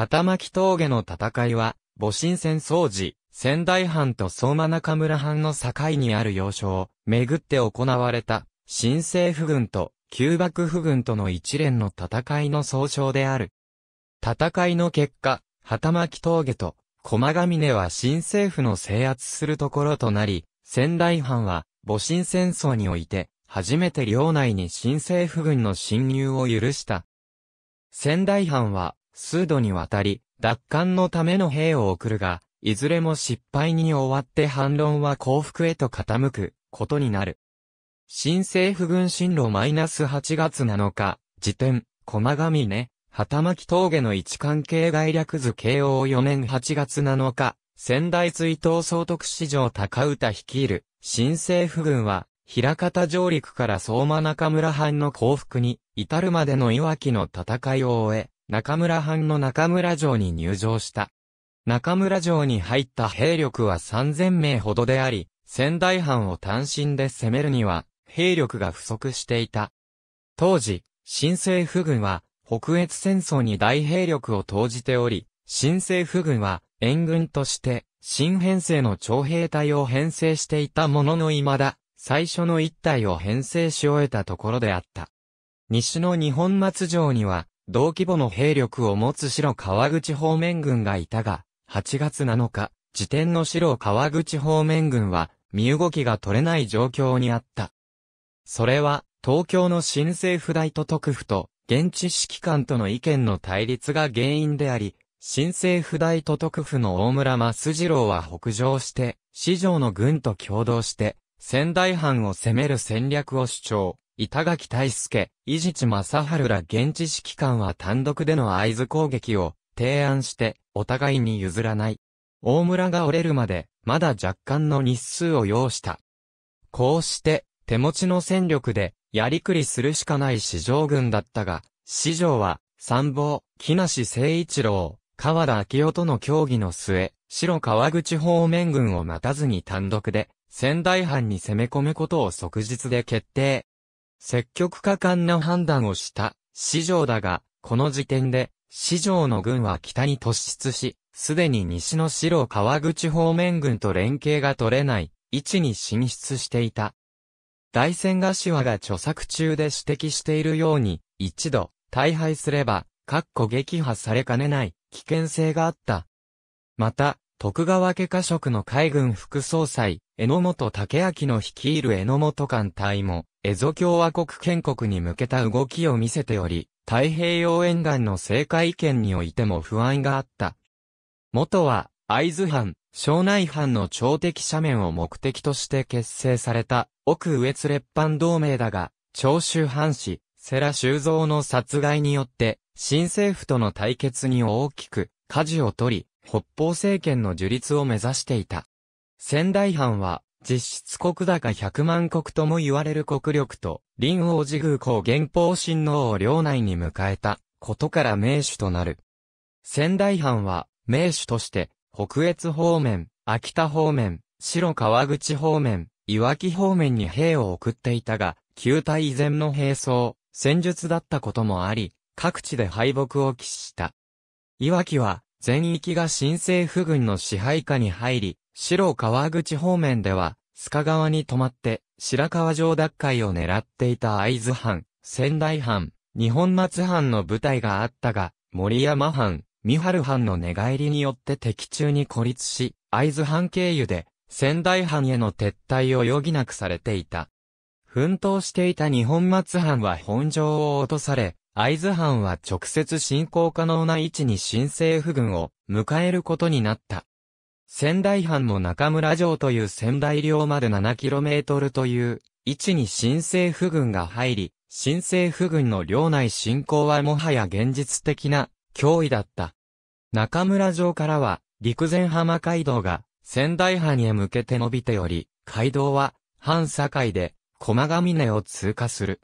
旗巻峠の戦いは、戊辰戦争時、仙台藩と相馬中村藩の境にある要所を、めぐって行われた、新政府軍と旧幕府軍との一連の戦いの総称である。戦いの結果、旗巻峠と駒ヶ峰は新政府の制圧するところとなり、仙台藩は戊辰戦争において、初めて領内に新政府軍の侵入を許した。仙台藩は数度にわたり、奪還のための兵を送るが、いずれも失敗に終わって反論は降伏へと傾くことになる。新政府軍進路マイナス -8 月7日、時点、駒上ね、旗巻峠の位置関係概略図慶応4年8月7日、仙台追悼総督史上高歌率いる、新政府軍は、平方上陸から相馬中村藩の降伏に、至るまでのいわきの戦いを終え、中村藩の中村城に入城した。中村城に入った兵力は3000名ほどであり、仙台藩を単身で攻めるには、兵力が不足していた。当時、新政府軍は、北越戦争に大兵力を投じており、新政府軍は、援軍として、新編成の徴兵隊を編成していたものの未だ、最初の一隊を編成し終えたところであった。西の日本松城には、同規模の兵力を持つ白川口方面軍がいたが、8月7日、時点の白川口方面軍は、身動きが取れない状況にあった。それは、東京の新政府大都督府と、現地指揮官との意見の対立が原因であり、新政府大都督府の大村増次郎は北上して、市場の軍と共同して、仙台藩を攻める戦略を主張。板垣大助、伊地知正春ら現地指揮官は単独での合図攻撃を提案して、お互いに譲らない。大村が折れるまで、まだ若干の日数を要した。こうして、手持ちの戦力で、やりくりするしかない市場軍だったが、市場は、参謀、木梨誠一郎、川田昭夫との協議の末、白川口方面軍を待たずに単独で、仙台藩に攻め込むことを即日で決定。積極果敢な判断をした、四条だが、この時点で、四条の軍は北に突出し、すでに西の白川口方面軍と連携が取れない、位置に進出していた。大仙島が著作中で指摘しているように、一度、大敗すれば、かっこ撃破されかねない、危険性があった。また、徳川家家職の海軍副総裁、榎本武明の率いる榎本艦隊も、エゾ共和国建国に向けた動きを見せており、太平洋沿岸の政界見においても不安があった。元は、会津藩、庄内藩の朝敵斜面を目的として結成された、奥上津列藩同盟だが、長州藩士、世良修造の殺害によって、新政府との対決に大きく、舵を取り、北方政権の樹立を目指していた。仙台藩は、実質国高100万国とも言われる国力と、林王寺宮公元法親王を領内に迎えたことから名手となる。仙台藩は、名手として、北越方面、秋田方面、白川口方面、岩木方面に兵を送っていたが、旧体以前の兵装、戦術だったこともあり、各地で敗北を喫した。岩木は、全域が新政府軍の支配下に入り、白川口方面では、須賀川に泊まって、白川城奪回を狙っていた会津藩、仙台藩、日本松藩の部隊があったが、森山藩、三春藩の寝返りによって敵中に孤立し、会津藩経由で、仙台藩への撤退を余儀なくされていた。奮闘していた日本松藩は本城を落とされ、会津藩は直接進行可能な位置に新政府軍を迎えることになった。仙台藩の中村城という仙台領まで 7km という位置に新政府軍が入り、新政府軍の領内侵攻はもはや現実的な脅威だった。中村城からは陸前浜街道が仙台藩へ向けて伸びており、街道は藩境で駒ヶ峰を通過する。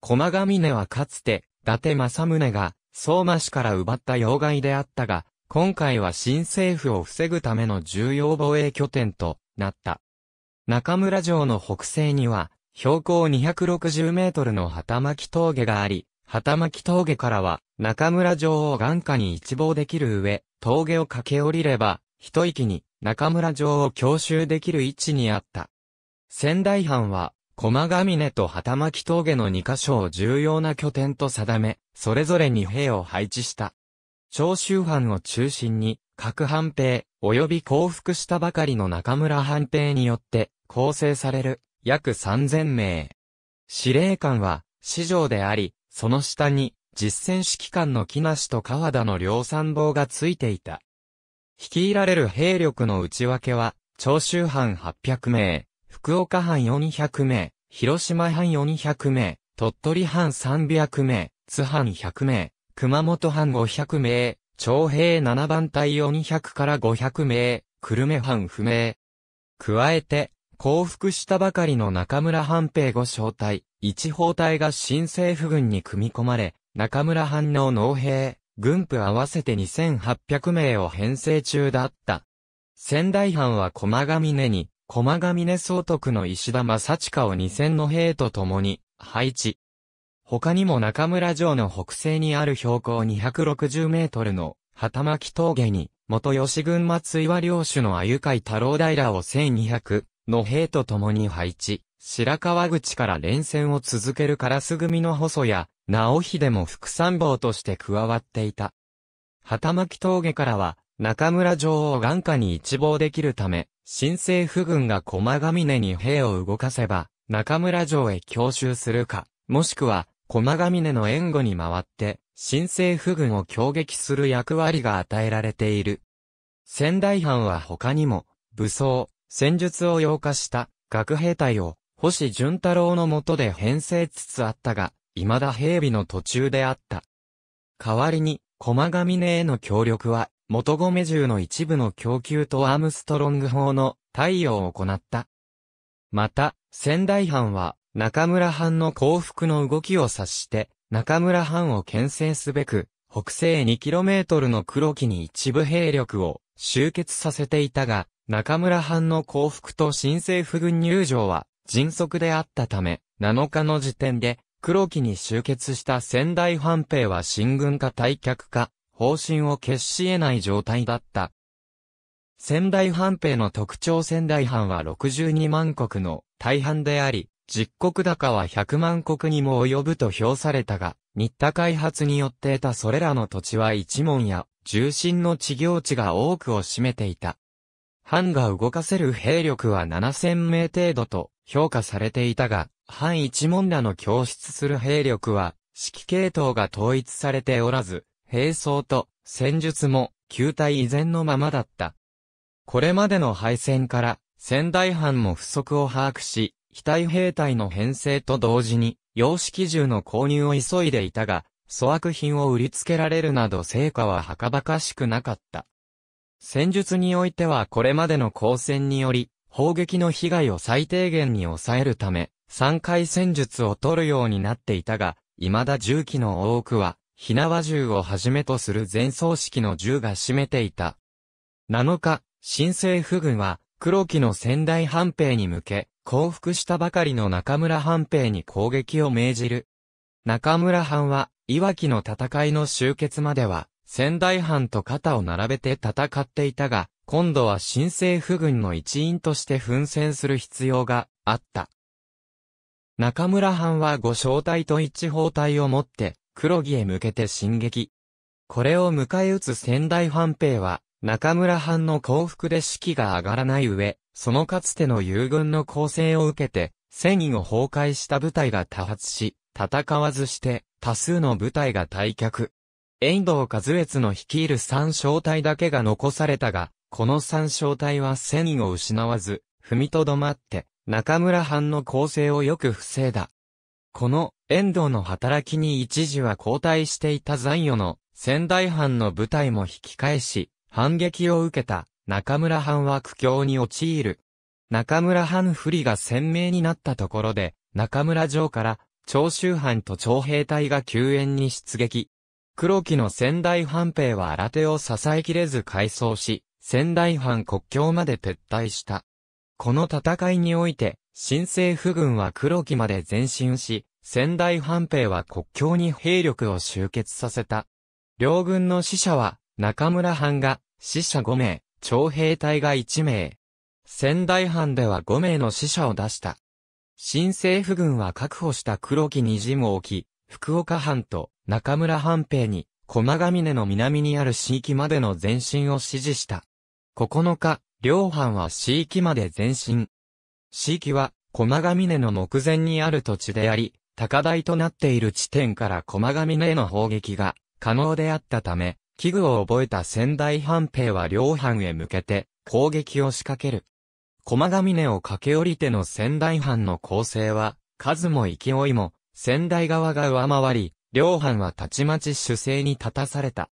駒ヶ峰はかつて伊達政宗が相馬市から奪った要害であったが、今回は新政府を防ぐための重要防衛拠点となった。中村城の北西には、標高260メートルの旗巻峠があり、旗巻峠からは中村城を眼下に一望できる上、峠を駆け下りれば、一息に中村城を強襲できる位置にあった。仙台藩は、駒ヶ峰と旗巻峠の2箇所を重要な拠点と定め、それぞれに兵を配置した。長州藩を中心に、各藩兵、及び降伏したばかりの中村藩兵によって構成される約3000名。司令官は、市長であり、その下に、実戦指揮官の木梨と川田の両参謀がついていた。率いられる兵力の内訳は、長州藩800名、福岡藩400名、広島藩400名、鳥取藩300名、津藩100名、熊本藩500名、徴兵7番隊を200から500名、久留米藩不明。加えて、降伏したばかりの中村藩兵5小隊、一方隊が新政府軍に組み込まれ、中村藩の農兵、軍部合わせて2800名を編成中だった。仙台藩は駒ヶ峰に、駒ヶ峰総督の石田正親を2000の兵と共に配置。他にも中村城の北西にある標高260メートルの旗巻峠に、元吉軍松岩領主の鮎海太郎平を1200の兵と共に配置、白川口から連戦を続けるカラス組の細や、直秀も副参謀として加わっていた。旗巻峠からは、中村城を眼下に一望できるため、新政府軍が駒ヶ峰に兵を動かせば、中村城へ強襲するか、もしくは、駒ヶ峰の援護に回って、新政府軍を攻撃する役割が与えられている。仙台藩は他にも、武装、戦術を溶化した学兵隊を星淳太郎の下で編成つつあったが、未だ兵備の途中であった。代わりに、駒ヶ峰への協力は、元米銃の一部の供給とアームストロング砲の対応を行った。また、仙台藩は、中村藩の降伏の動きを察して、中村藩を牽制すべく、北西 2km の黒木に一部兵力を集結させていたが、中村藩の降伏と新政府軍入場は迅速であったため、7日の時点で黒木に集結した仙台藩兵は新軍か退却か、方針を決し得ない状態だった。仙台藩兵の特徴仙台藩は62万国の大半であり、実国高は100万国にも及ぶと評されたが、新田開発によって得たそれらの土地は一門や、重心の地業地が多くを占めていた。藩が動かせる兵力は7000名程度と評価されていたが、藩一門らの供出する兵力は、指揮系統が統一されておらず、兵装と戦術も旧体依然のままだった。これまでの敗戦から、仙台藩も不足を把握し、機体兵隊の編成と同時に、洋式銃の購入を急いでいたが、粗悪品を売りつけられるなど成果ははかばかしくなかった。戦術においてはこれまでの交戦により、砲撃の被害を最低限に抑えるため、3回戦術を取るようになっていたが、未だ銃器の多くは、火縄銃をはじめとする前奏式の銃が占めていた。7日、新政府軍は、黒木の仙台半兵に向け、降伏したばかりの中村半兵に攻撃を命じる。中村藩は、いわきの戦いの終結までは、仙台藩と肩を並べて戦っていたが、今度は新政府軍の一員として奮戦する必要があった。中村藩は五小隊と一包隊を持って、黒木へ向けて進撃。これを迎え撃つ仙台藩兵は、中村藩の降伏で士気が上がらない上、そのかつての友軍の攻勢を受けて、戦意を崩壊した部隊が多発し、戦わずして多数の部隊が退却。遠藤和越の率いる三小隊だけが残されたが、この三小隊は戦意を失わず、踏みとどまって、中村藩の攻勢をよく防いだ。この、遠藤の働きに一時は交代していた残余の、仙台藩の部隊も引き返し、反撃を受けた。中村藩は苦境に陥る。中村藩不利が鮮明になったところで、中村城から長州藩と徴兵隊が救援に出撃。黒木の仙台藩兵は新手を支えきれず改装し、仙台藩国境まで撤退した。この戦いにおいて、新政府軍は黒木まで前進し、仙台藩兵は国境に兵力を集結させた。両軍の死者は、中村藩が死者5名、徴兵隊が1名、仙台藩では5名の死者を出した。新政府軍は確保した黒木に陣を置き、福岡藩と中村藩兵に、駒ヶ峰の南にある市域までの前進を指示した。9日、両藩は市域まで前進。市域は、駒ヶ峰の目前にある土地であり、高台となっている地点から駒ヶ峰への砲撃が可能であったため、器具を覚えた仙台藩兵は両藩へ向けて攻撃を仕掛ける。駒ヶ峰を駆け下りての仙台藩の攻勢は、数も勢いも、仙台側が上回り、両藩はたちまち主勢に立たされた。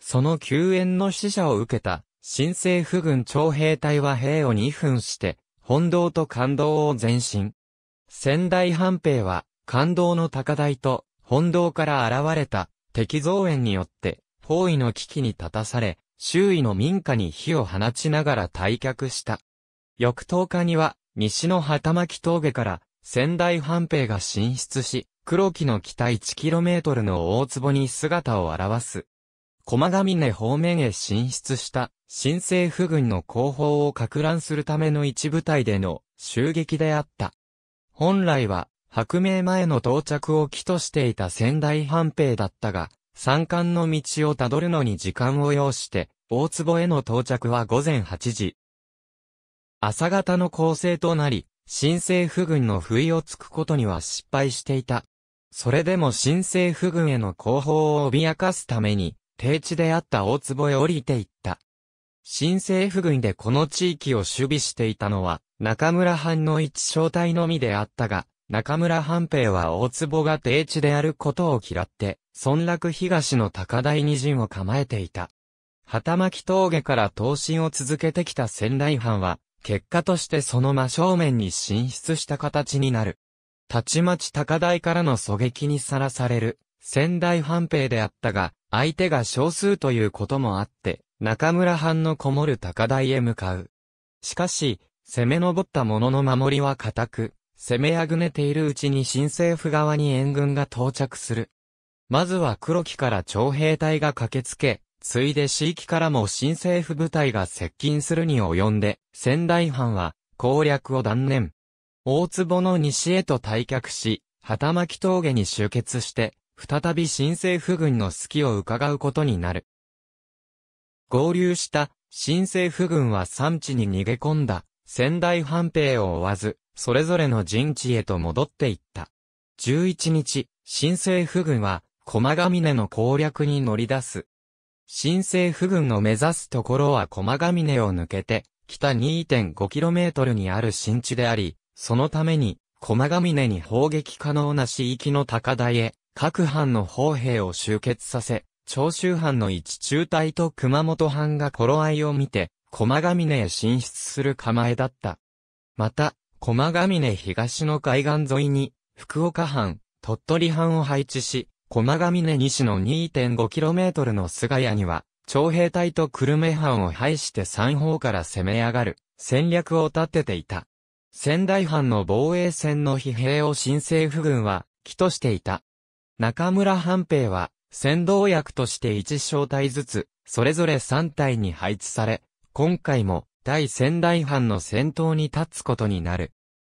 その救援の使者を受けた、新政府軍徴兵隊は兵を2分して、本堂と感動を前進。仙台藩兵は、感動の高台と、本堂から現れた、敵増援によって、包囲の危機に立たされ、周囲の民家に火を放ちながら退却した。翌10日には、西の旗巻峠から仙台藩兵が進出し、黒木の北 1km の大坪に姿を現す。駒ヶ峰方面へ進出した新政府軍の後方を拡乱するための一部隊での襲撃であった。本来は、白明前の到着を起としていた仙台藩兵だったが、山間の道をたどるのに時間を要して、大坪への到着は午前8時。朝方の構成となり、新政府軍の不意をつくことには失敗していた。それでも新政府軍への後方を脅かすために、低地であった大坪へ降りていった。新政府軍でこの地域を守備していたのは、中村藩の一小隊のみであったが、中村半平は大坪が定地であることを嫌って、村落東の高台に陣を構えていた。旗巻峠から闘神を続けてきた仙台藩は、結果としてその真正面に進出した形になる。たちまち高台からの狙撃にさらされる、仙台藩兵であったが、相手が少数ということもあって、中村藩のこもる高台へ向かう。しかし、攻め上った者の守りは固く、攻めあぐねているうちに新政府側に援軍が到着する。まずは黒木から徴兵隊が駆けつけ、ついで地域からも新政府部隊が接近するに及んで、仙台藩は攻略を断念。大坪の西へと退却し、旗巻峠に集結して、再び新政府軍の隙を伺うことになる。合流した新政府軍は山地に逃げ込んだ仙台藩兵を追わず、それぞれの陣地へと戻っていった。11日、新政府軍は、駒ヶ峰の攻略に乗り出す。新政府軍の目指すところは駒ヶ峰を抜けて、北 2.5km にある新地であり、そのために、駒ヶ峰に砲撃可能な市域の高台へ、各藩の砲兵を集結させ、長州藩の一中隊と熊本藩が頃合いを見て、駒ヶ峰へ進出する構えだった。また、駒ヶ峰東の海岸沿いに、福岡藩、鳥取藩を配置し、駒ヶ峰西の 2.5km の菅谷には、徴兵隊と久留米藩を排して三方から攻め上がる戦略を立てていた。仙台藩の防衛戦の疲弊を新政府軍は起としていた。中村藩兵は先導役として1小隊ずつ、それぞれ3隊に配置され、今回も第仙台藩の先頭に立つことになる。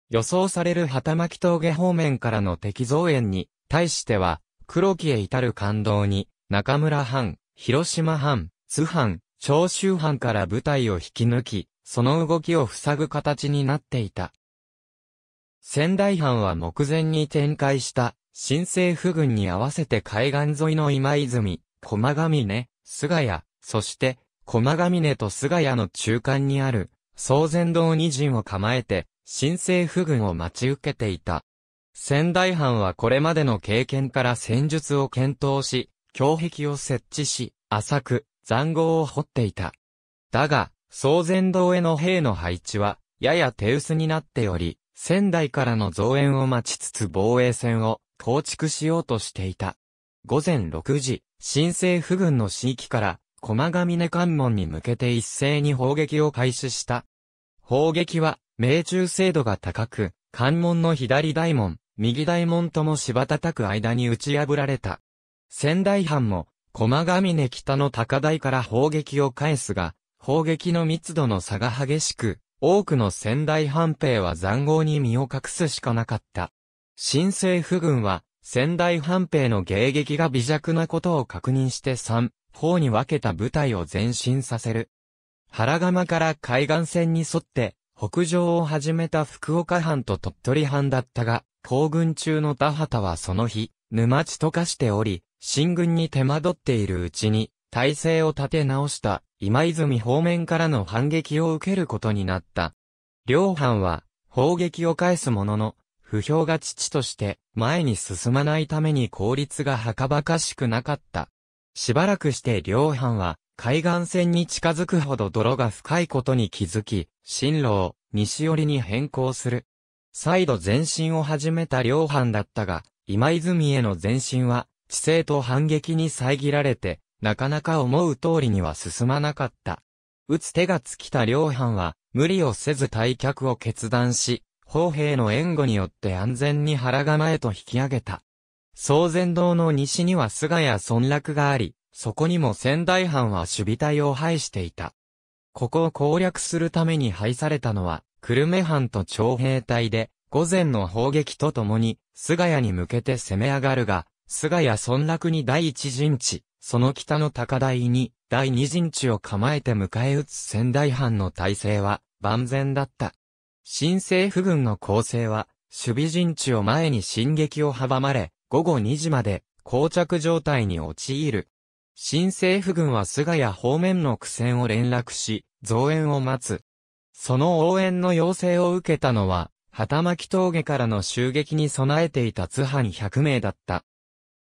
予想される旗巻峠方面からの敵増援に対しては、黒木へ至る感動に、中村藩、広島藩、津藩、長州藩から部隊を引き抜き、その動きを塞ぐ形になっていた。仙台藩は目前に展開した、新政府軍に合わせて海岸沿いの今泉、駒ヶ峰、菅谷、そして駒ヶ峰と菅谷の中間にある、総禅堂二陣を構えて、新政府軍を待ち受けていた。仙台藩はこれまでの経験から戦術を検討し、強壁を設置し、浅く、残壕を掘っていた。だが、総禅堂への兵の配置は、やや手薄になっており、仙台からの増援を待ちつつ防衛線を構築しようとしていた。午前6時、新政府軍の地域から駒ヶ峰関門に向けて一斉に砲撃を開始した。砲撃は、命中精度が高く、関門の左大門、右大門とも柴叩く間に打ち破られた。仙台藩も、駒ヶ峰北の高台から砲撃を返すが、砲撃の密度の差が激しく、多くの仙台藩兵は残壕に身を隠すしかなかった。新政府軍は、仙台藩兵の迎撃が微弱なことを確認して3、方に分けた部隊を前進させる。原釜から海岸線に沿って、北上を始めた福岡藩と鳥取藩だったが、行軍中の田畑はその日、沼地と化しており、進軍に手間取っているうちに、体勢を立て直した、今泉方面からの反撃を受けることになった。両藩は、砲撃を返すものの、不評が父として、前に進まないために効率がはかばかしくなかった。しばらくして両班は、海岸線に近づくほど泥が深いことに気づき、進路を西寄りに変更する。再度前進を始めた両班だったが、今泉への前進は、地勢と反撃に遮られて、なかなか思う通りには進まなかった。打つ手が尽きた両班は、無理をせず退却を決断し、砲兵の援護によって安全に腹構えと引き上げた。宗禅堂の西には菅谷村落があり、そこにも仙台藩は守備隊を配していた。ここを攻略するために配されたのは、久留米藩と徴兵隊で、午前の砲撃とともに、菅谷に向けて攻め上がるが、菅谷村落に第一陣地、その北の高台に、第二陣地を構えて迎え撃つ仙台藩の体制は、万全だった。新政府軍の構成は、守備陣地を前に進撃を阻まれ、午後2時まで、膠着状態に陥る。新政府軍は菅谷方面の苦戦を連絡し、増援を待つ。その応援の要請を受けたのは、旗巻峠からの襲撃に備えていた津藩100名だった。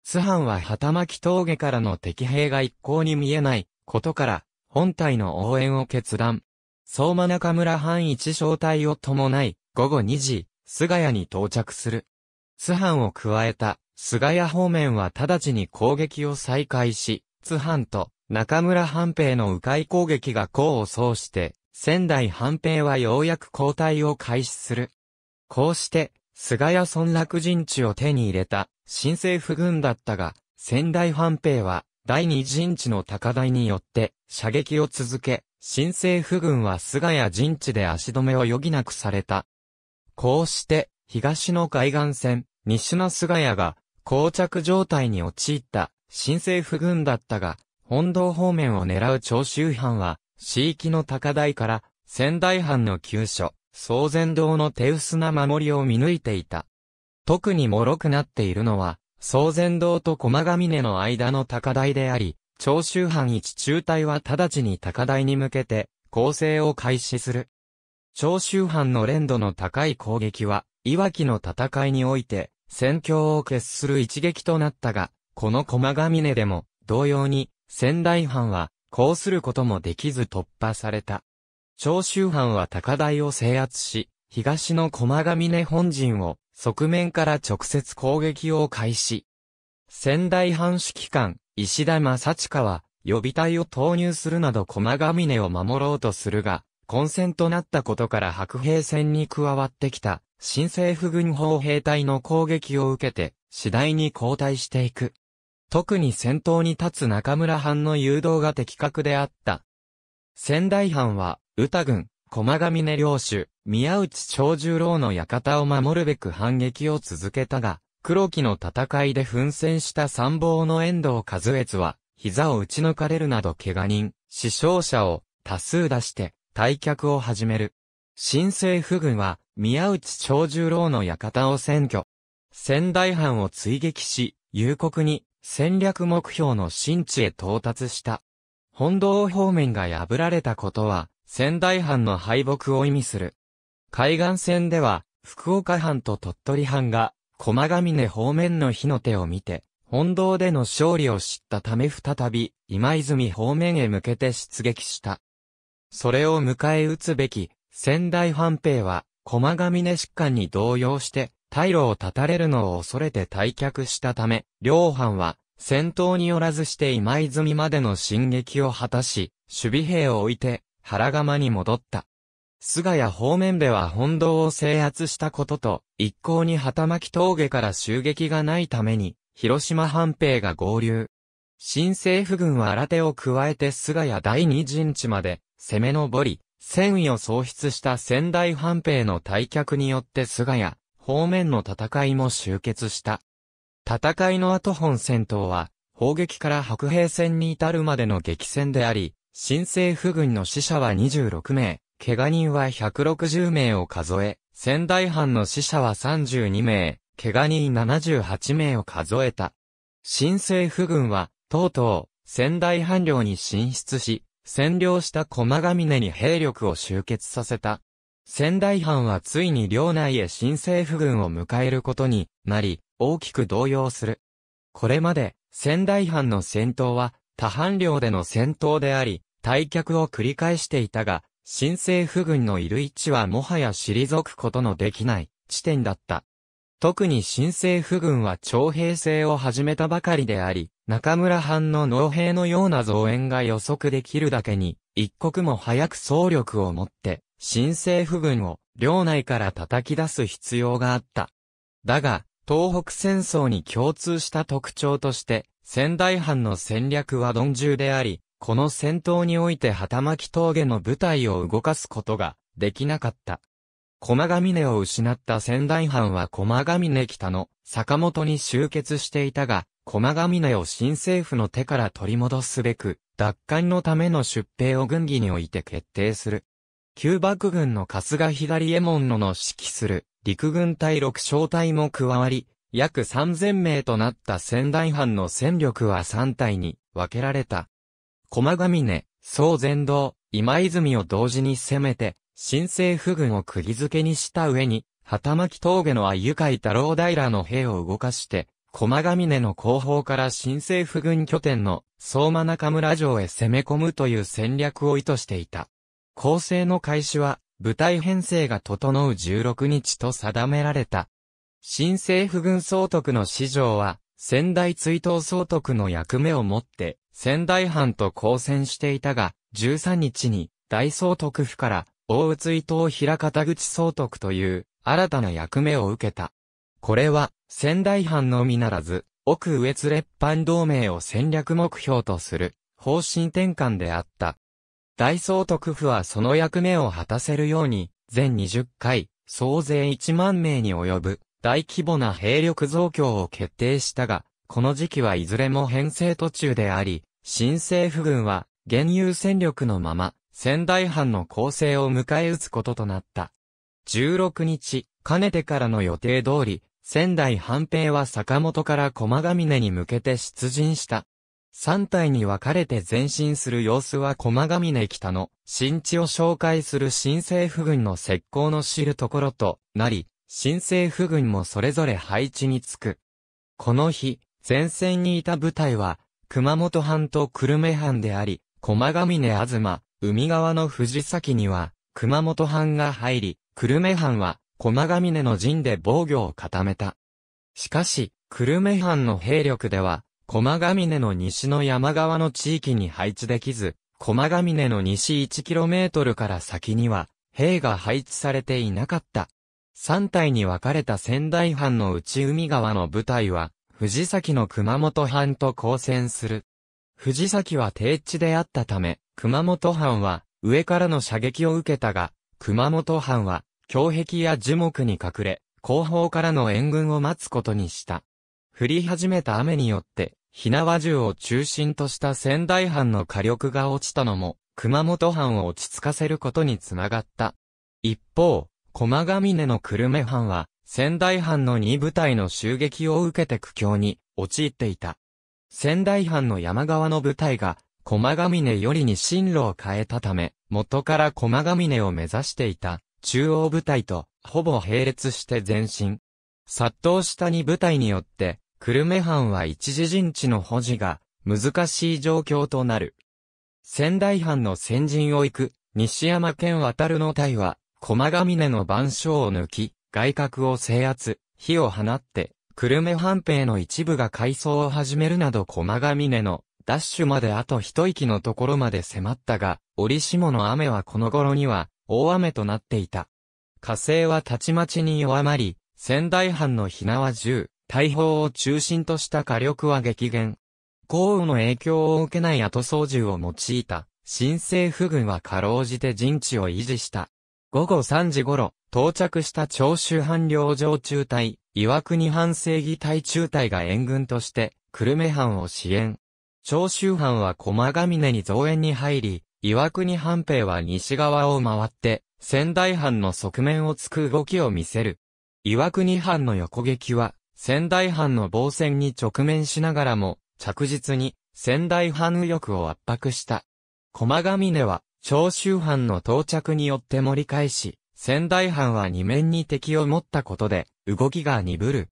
津藩は旗巻峠からの敵兵が一向に見えないことから、本体の応援を決断。相馬中村藩一小隊を伴い、午後2時、菅谷に到着する。津藩を加えた菅谷方面は直ちに攻撃を再開し、津藩と中村藩平の迂回攻撃が功を奏して、仙台藩平はようやく交代を開始する。こうして、菅谷村落陣地を手に入れた新政府軍だったが、仙台藩平は第二陣地の高台によって射撃を続け、新政府軍は菅谷陣地で足止めを余儀なくされた。こうして、東の海岸線、西の菅谷が膠着状態に陥った新政府軍だったが、本堂方面を狙う長州藩は、地域の高台から仙台藩の急所、総前堂の手薄な守りを見抜いていた。特に脆くなっているのは、総前堂と駒ヶ峰の間の高台であり、長州藩一中隊は直ちに高台に向けて、攻勢を開始する。長州藩の連度の高い攻撃は、いわきの戦いにおいて、戦況を決する一撃となったが、この駒ヶ峰でも、同様に、仙台藩は、こうすることもできず突破された。長州藩は高台を制圧し、東の駒ヶ峰本陣を、側面から直接攻撃を開始。仙台藩指揮官、石田正親は、予備隊を投入するなど駒ヶ峰を守ろうとするが、混戦となったことから白兵戦に加わってきた、新政府軍砲兵隊の攻撃を受けて、次第に後退していく。特に先頭に立つ中村藩の誘導が的確であった。仙台藩は、歌軍、駒ヶ峰領主、宮内長十郎の館を守るべく反撃を続けたが、黒木の戦いで奮戦した参謀の遠藤和悦は、膝を打ち抜かれるなど怪我人、死傷者を多数出して、退却を始める。新政府軍は、宮内長十郎の館を占拠。仙台藩を追撃し、夕刻に戦略目標の新地へ到達した。本堂方面が破られたことは、仙台藩の敗北を意味する。海岸線では、福岡藩と鳥取藩が、駒ヶ峰方面の火の手を見て、本堂での勝利を知ったため再び、今泉方面へ向けて出撃した。それを迎え撃つべき、仙台藩兵は、駒ヶ峰疾患に動揺して、退路を断たれるのを恐れて退却したため、両藩は、戦闘によらずして今泉までの進撃を果たし、守備兵を置いて、原釜に戻った。菅谷方面では本堂を制圧したことと、一向に旗巻峠から襲撃がないために、広島藩兵が合流。新政府軍は新手を加えて菅谷第二陣地まで、攻め上り、戦意を喪失した仙台藩兵の退却によって菅谷、方面の戦いも終結した。戦いの後本戦闘は、砲撃から白兵戦に至るまでの激戦であり、新政府軍の死者は26名、怪我人は160名を数え、仙台藩の死者は32名、怪我人78名を数えた。新政府軍は、とうとう、仙台藩領に進出し、占領した駒ヶ峰に兵力を集結させた。仙台藩はついに領内へ新政府軍を迎えることになり、大きく動揺する。これまで、仙台藩の戦闘は、他藩領での戦闘であり、退却を繰り返していたが、新政府軍のいる位置はもはや退くことのできない地点だった。特に新政府軍は徴兵制を始めたばかりであり、中村藩の農兵のような増援が予測できるだけに、一刻も早く総力を持って、新政府軍を領内から叩き出す必要があった。だが、東北戦争に共通した特徴として、仙台藩の戦略は鈍重であり、この戦闘において旗巻峠の部隊を動かすことができなかった。駒ヶ峰を失った仙台藩は駒ヶ峰北の坂本に集結していたが、駒ヶ峰を新政府の手から取り戻すべく、奪還のための出兵を軍議において決定する。旧幕軍の春日左衛門のの指揮する陸軍隊6小隊も加わり、約3000名となった仙台藩の戦力は3隊に分けられた。駒ヶ峰、総全道、今泉を同時に攻めて、新政府軍を釘付けにした上に、旗巻峠のあゆかい太郎平の兵を動かして、駒ヶ峰の後方から新政府軍拠点の相馬中村城へ攻め込むという戦略を意図していた。構成の開始は、部隊編成が整う16日と定められた。新政府軍総督の市場は、仙台追悼総督の役目を持って、仙台藩と交戦していたが、13日に、大総督府から、大内伊藤平方口総督という、新たな役目を受けた。これは、仙台藩のみならず、奥上津列藩同盟を戦略目標とする方針転換であった。大総督府はその役目を果たせるように、全20回、総勢1万名に及ぶ大規模な兵力増強を決定したが、この時期はいずれも編成途中であり、新政府軍は、現有戦力のまま、仙台藩の構成を迎え撃つこととなった。16日、かねてからの予定通り、仙台半平は坂本から駒ヶ峰に向けて出陣した。三体に分かれて前進する様子は駒ヶ峰北の新地を紹介する新政府軍の石膏の知るところとなり、新政府軍もそれぞれ配置につく。この日、前線にいた部隊は、熊本藩と久留米藩であり、駒ヶ峰東、海側の藤崎には、熊本藩が入り、久留米藩は、駒ヶ峰の陣で防御を固めた。しかし、久留米藩の兵力では、駒ヶ峰の西の山側の地域に配置できず、駒ヶ峰の西 1km から先には、兵が配置されていなかった。3体に分かれた仙台藩の内海側の部隊は、藤崎の熊本藩と交戦する。藤崎は低地であったため、熊本藩は、上からの射撃を受けたが、熊本藩は、胸壁や樹木に隠れ、後方からの援軍を待つことにした。降り始めた雨によって、な縄銃を中心とした仙台藩の火力が落ちたのも、熊本藩を落ち着かせることにつながった。一方、駒ヶ峰の久留米藩は、仙台藩の2部隊の襲撃を受けて苦境に陥っていた。仙台藩の山側の部隊が、駒ヶ峰よりに進路を変えたため、元から駒ヶ峰を目指していた。中央部隊とほぼ並列して前進。殺到した2部隊によって、久留米藩は一時陣地の保持が難しい状況となる。仙台藩の先陣を行く西山県渡るの隊は、駒ヶ峰の番章を抜き、外郭を制圧、火を放って、久留米藩兵の一部が改装を始めるなど駒ヶ峰のダッシュまであと一息のところまで迫ったが、折しもの雨はこの頃には大雨となっていた。火星はたちまちに弱まり、仙台藩の雛は銃、大砲を中心とした火力は激減。豪雨の影響を受けない後操縦を用いた、新政府軍はかろうじて陣地を維持した。午後3時頃、到着した長州藩領上中隊、岩国藩正義隊中隊が援軍として、久留米藩を支援。長州藩は駒ヶ峰に増援に入り、岩国半兵は西側を回って、仙台藩の側面を突く動きを見せる。岩国藩の横撃は、仙台藩の防戦に直面しながらも、着実に仙台藩右翼を圧迫した。駒ヶ峰は、長州藩の到着によって盛り返し、仙台藩は二面に敵を持ったことで、動きが鈍る。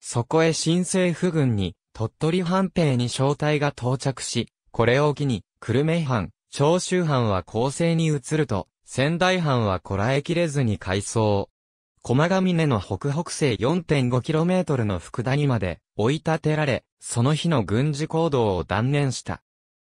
そこへ新政府軍に、鳥取藩兵に正体が到着し、これを機に、久留米藩、長州藩は後世に移ると、仙台藩はこらえきれずに改装。駒ヶ峰の北北西 4.5km の福谷まで追い立てられ、その日の軍事行動を断念した。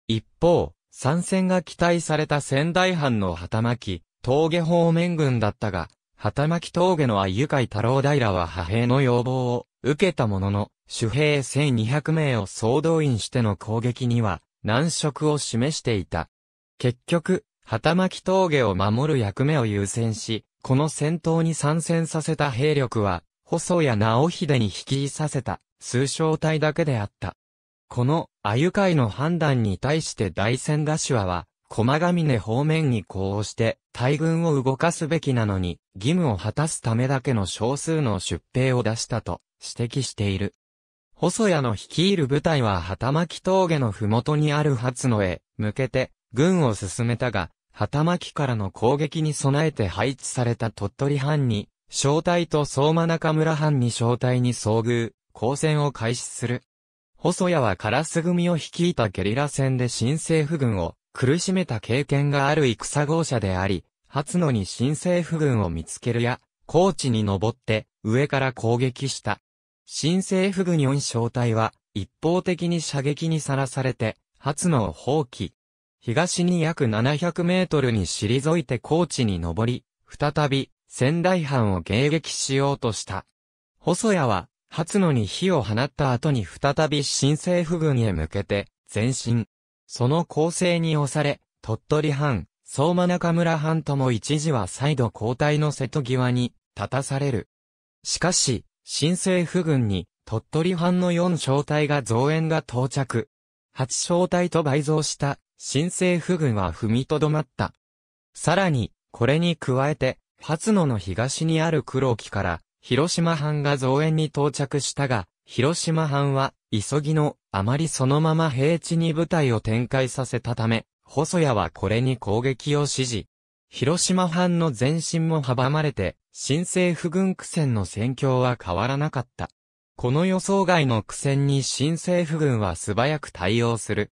一方、参戦が期待された仙台藩の旗巻、峠方面軍だったが、旗巻峠の鮎海太郎平は派兵の要望を受けたものの、主兵1200名を総動員しての攻撃には難色を示していた。結局、旗巻峠を守る役目を優先し、この戦闘に参戦させた兵力は、細谷直秀に引きさせた、数小隊だけであった。この、あゆ会の判断に対して大仙柏は、駒ヶ峰方面に呼応して、大軍を動かすべきなのに、義務を果たすためだけの少数の出兵を出したと、指摘している。細谷の率いる部隊は旗巻峠の麓にある初野へ、向けて、軍を進めたが、旗巻からの攻撃に備えて配置された鳥取藩に、小隊と相馬中村藩に小隊に遭遇、交戦を開始する。細谷はカラス組を率いたゲリラ戦で新政府軍を苦しめた経験がある戦合者であり、初野に新政府軍を見つけるや、高地に登って上から攻撃した。新政府軍4小隊は一方的に射撃にさらされて、初野を放棄。東に約700メートルに退いて高地に登り、再び仙台藩を迎撃しようとした。細谷は、初野に火を放った後に再び新政府軍へ向けて前進。その攻勢に押され、鳥取藩、相馬中村藩とも一時は再度交代の瀬戸際に立たされる。しかし、新政府軍に鳥取藩の4小隊が増援が到着。8小隊と倍増した新政府軍は踏みとどまった。さらに、これに加えて、初野の東にある黒木から、広島藩が増援に到着したが、広島藩は、急ぎの、あまりそのまま平地に部隊を展開させたため、細谷はこれに攻撃を指示。広島藩の前進も阻まれて、新政府軍苦戦の戦況は変わらなかった。この予想外の苦戦に新政府軍は素早く対応する。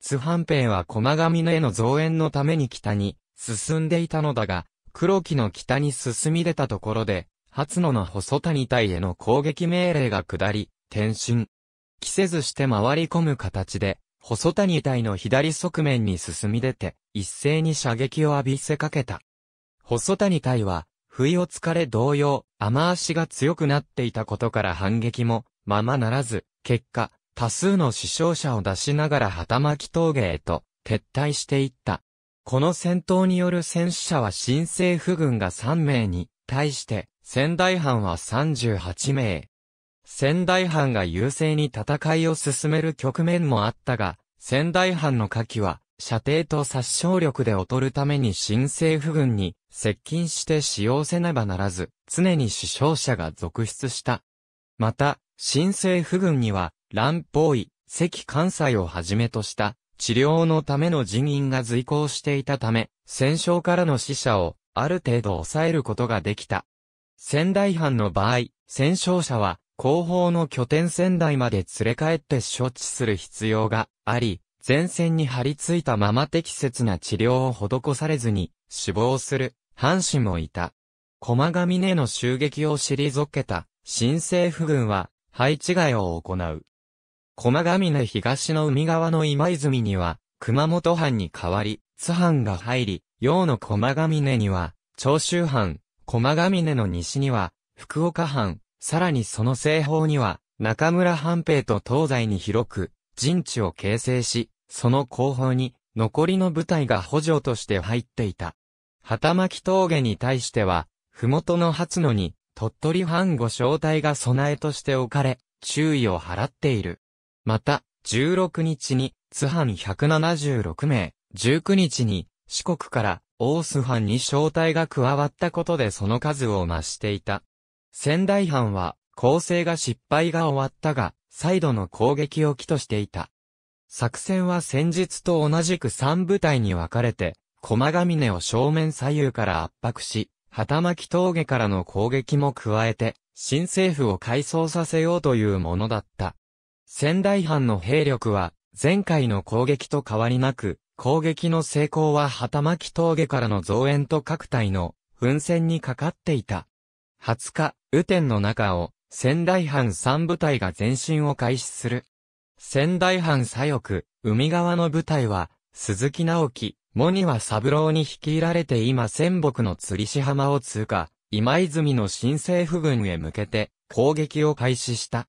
津藩兵は駒上への増援のために北に進んでいたのだが、黒木の北に進み出たところで、初野の細谷隊への攻撃命令が下り、転進。着せずして回り込む形で、細谷隊の左側面に進み出て、一斉に射撃を浴びせかけた。細谷隊は、不意をつかれ同様、雨足が強くなっていたことから反撃も、ままならず、結果、多数の死傷者を出しながら旗巻峠へと撤退していった。この戦闘による戦死者は新政府軍が3名に対して仙台藩は38名。仙台藩が優勢に戦いを進める局面もあったが、仙台藩の下記は射程と殺傷力で劣るために新政府軍に接近して使用せねばならず、常に死傷者が続出した。また、新政府軍には、乱方医、関関西をはじめとした治療のための人員が随行していたため、戦勝からの死者をある程度抑えることができた。仙台藩の場合、戦勝者は後方の拠点仙台まで連れ帰って処置する必要があり、前線に張り付いたまま適切な治療を施されずに死亡する藩士もいた。駒ヶ峰の襲撃を退けた新政府軍は配置外を行う。駒ヶ峰東の海側の今泉には、熊本藩に代わり、津藩が入り、洋の駒ヶ峰には、長州藩、駒ヶ峰の西には、福岡藩、さらにその西方には、中村藩平と東西に広く、陣地を形成し、その後方に、残りの部隊が補助として入っていた。旗巻峠に対しては、麓の初野に、鳥取藩御招待が備えとして置かれ、注意を払っている。また、16日に、津藩176名、19日に、四国から、大須藩に招待が加わったことでその数を増していた。仙台藩は、攻勢が失敗が終わったが、再度の攻撃を起としていた。作戦は先日と同じく3部隊に分かれて、駒ヶ峰を正面左右から圧迫し、旗巻峠からの攻撃も加えて、新政府を改装させようというものだった。仙台藩の兵力は、前回の攻撃と変わりなく、攻撃の成功は旗巻峠からの増援と各隊の奮戦にかかっていた。20日、雨天の中を、仙台藩3部隊が前進を開始する。仙台藩左翼、海側の部隊は、鈴木直樹、モニは三郎に率いられて今仙北の釣り浜を通過、今泉の新政府軍へ向けて攻撃を開始した。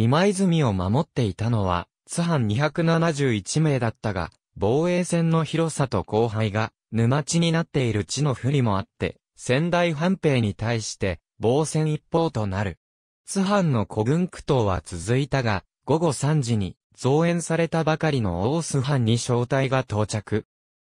今泉を守っていたのは、津藩271名だったが、防衛戦の広さと後輩が、沼地になっている地の不利もあって、仙台藩兵に対して、防戦一方となる。津藩の古軍苦闘は続いたが、午後3時に、増援されたばかりの大須藩に招待が到着。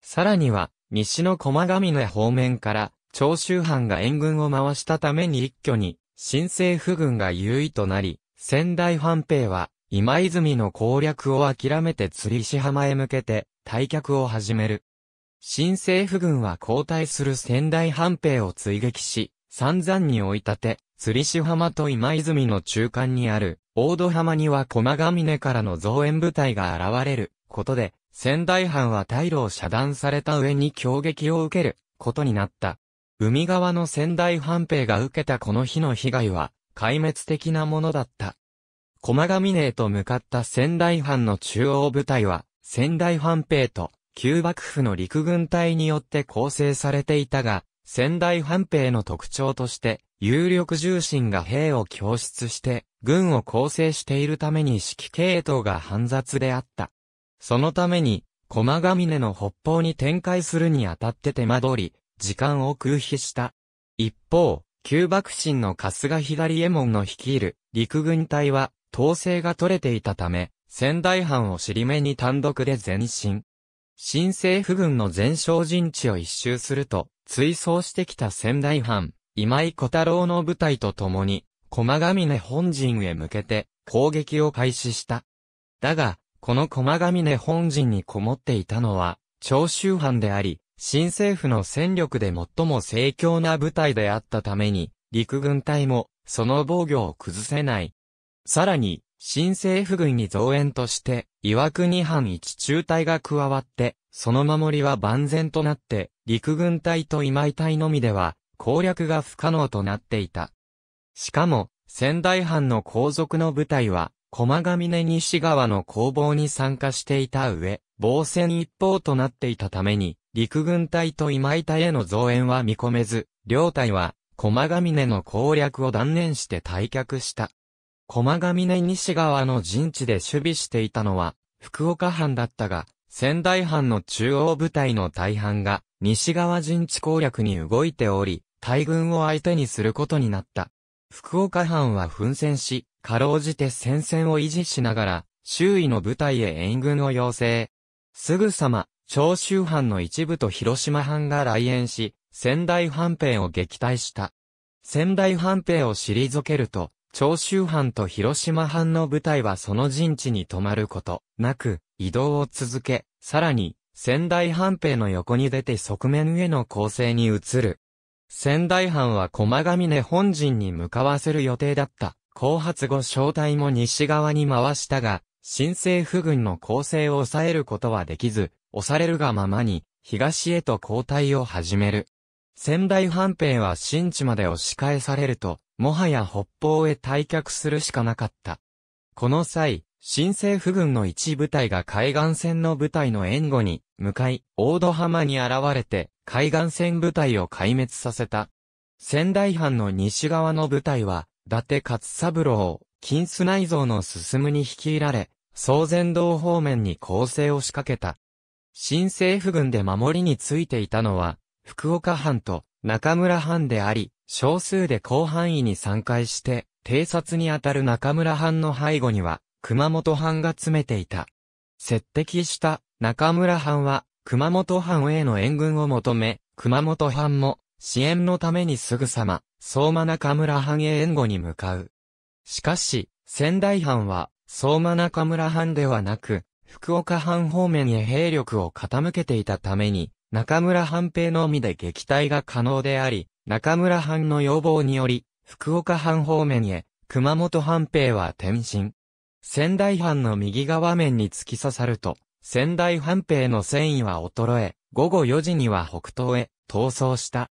さらには、西の駒ヶ峰方面から、長州藩が援軍を回したために一挙に、新政府軍が優位となり、仙台藩兵は、今泉の攻略を諦めて釣石浜へ向けて、退却を始める。新政府軍は交代する仙台藩兵を追撃し、散々に追い立て、釣石浜と今泉の中間にある、大戸浜には駒ヶ峰からの増援部隊が現れることで、仙台藩は退路を遮断された上に強撃を受けることになった。海側の仙台藩兵が受けたこの日の被害は、壊滅的なものだった。駒ヶ峰へと向かった仙台藩の中央部隊は、仙台藩兵と旧幕府の陸軍隊によって構成されていたが、仙台藩兵の特徴として、有力重心が兵を供出して、軍を構成しているために指揮系統が煩雑であった。そのために、駒ヶ峰の北方に展開するにあたって手間取り、時間を空費した。一方、旧幕臣の春日左衛門の率いる陸軍隊は統制が取れていたため、仙台藩を尻目に単独で前進。新政府軍の前哨陣地を一周すると、追走してきた仙台藩、今井小太郎の部隊と共に、駒ヶ峰本陣へ向けて攻撃を開始した。だが、この駒ヶ峰本陣にこもっていたのは、長州藩であり、新政府の戦力で最も盛況な部隊であったために、陸軍隊も、その防御を崩せない。さらに、新政府軍に増援として、岩国藩一中隊が加わって、その守りは万全となって、陸軍隊と今井隊のみでは、攻略が不可能となっていた。しかも、仙台藩の皇族の部隊は、駒ヶ峰西側の攻防に参加していた上、防戦一方となっていたために、陸軍隊と今井隊への増援は見込めず、両隊は、駒ヶ峰の攻略を断念して退却した。駒ヶ峰西側の陣地で守備していたのは、福岡藩だったが、仙台藩の中央部隊の大半が、西側陣地攻略に動いており、大軍を相手にすることになった。福岡藩は奮戦し、かろうじて戦線を維持しながら、周囲の部隊へ援軍を要請。すぐさま、長州藩の一部と広島藩が来園し、仙台藩兵を撃退した。仙台藩兵を退けると、長州藩と広島藩の部隊はその陣地に止まること、なく、移動を続け、さらに、仙台藩兵の横に出て側面への攻勢に移る。仙台藩は駒ヶ峰本陣に向かわせる予定だった。後発後小隊も西側に回したが、新政府軍の攻勢を抑えることはできず、押されるがままに、東へと後退を始める。仙台藩兵は新地まで押し返されると、もはや北方へ退却するしかなかった。この際、新政府軍の一部隊が海岸線の部隊の援護に、向かい、大戸浜に現れて、海岸線部隊を壊滅させた。仙台藩の西側の部隊は、達勝三郎、金須内蔵の進むに率いられ、総前道方面に攻勢を仕掛けた。新政府軍で守りについていたのは、福岡藩と中村藩であり、少数で広範囲に参加して、偵察にあたる中村藩の背後には、熊本藩が詰めていた。接敵した中村藩は、熊本藩への援軍を求め、熊本藩も支援のためにすぐさま、相馬中村藩へ援護に向かう。しかし、仙台藩は、相馬中村藩ではなく、福岡藩方面へ兵力を傾けていたために、中村藩兵のみで撃退が可能であり、中村藩の要望により、福岡藩方面へ、熊本藩兵は転身。仙台藩の右側面に突き刺さると、仙台藩兵の戦意は衰え、午後4時には北東へ逃走した。